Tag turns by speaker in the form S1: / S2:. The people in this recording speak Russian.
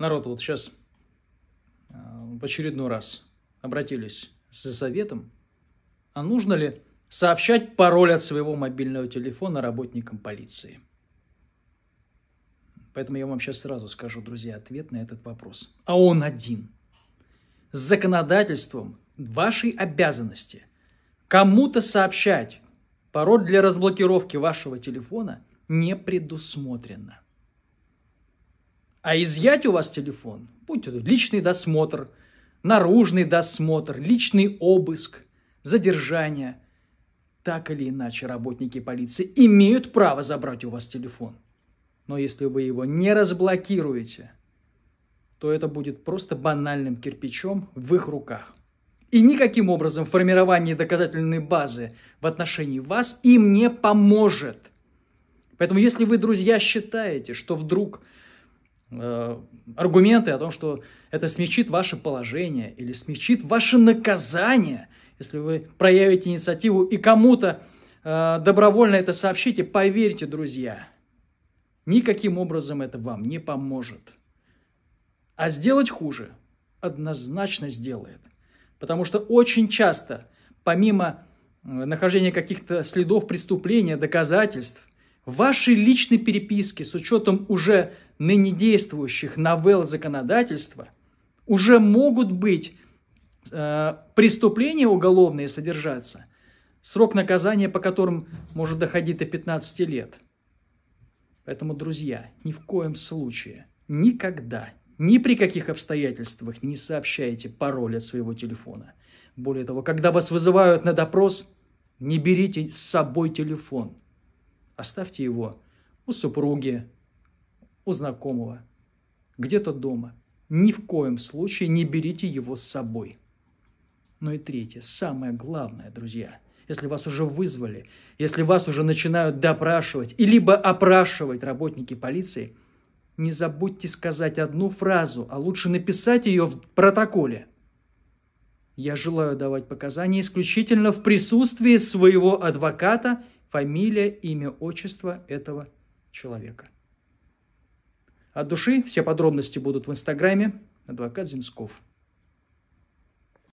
S1: народ вот сейчас э, в очередной раз обратились за советом, а нужно ли сообщать пароль от своего мобильного телефона работникам полиции? Поэтому я вам сейчас сразу скажу, друзья, ответ на этот вопрос. А он один. С законодательством вашей обязанности кому-то сообщать пароль для разблокировки вашего телефона не предусмотрено. А изъять у вас телефон, будь это личный досмотр, наружный досмотр, личный обыск, задержание, так или иначе работники полиции имеют право забрать у вас телефон. Но если вы его не разблокируете, то это будет просто банальным кирпичом в их руках. И никаким образом формирование доказательной базы в отношении вас им не поможет. Поэтому если вы, друзья, считаете, что вдруг Э, аргументы о том, что это смягчит ваше положение или смягчит ваше наказание, если вы проявите инициативу и кому-то э, добровольно это сообщите, поверьте, друзья, никаким образом это вам не поможет. А сделать хуже однозначно сделает. Потому что очень часто, помимо э, нахождения каких-то следов преступления, доказательств, вашей личной переписки с учетом уже ныне действующих новелл законодательства уже могут быть э, преступления уголовные содержаться, срок наказания по которым может доходить до 15 лет. Поэтому, друзья, ни в коем случае, никогда, ни при каких обстоятельствах не сообщайте пароль от своего телефона. Более того, когда вас вызывают на допрос, не берите с собой телефон. Оставьте его у супруги, у знакомого, где-то дома. Ни в коем случае не берите его с собой. Ну и третье, самое главное, друзья, если вас уже вызвали, если вас уже начинают допрашивать и либо опрашивать работники полиции, не забудьте сказать одну фразу, а лучше написать ее в протоколе. Я желаю давать показания исключительно в присутствии своего адвоката фамилия, имя, отчество этого человека. От души все подробности будут в Инстаграме. Адвокат Земсков.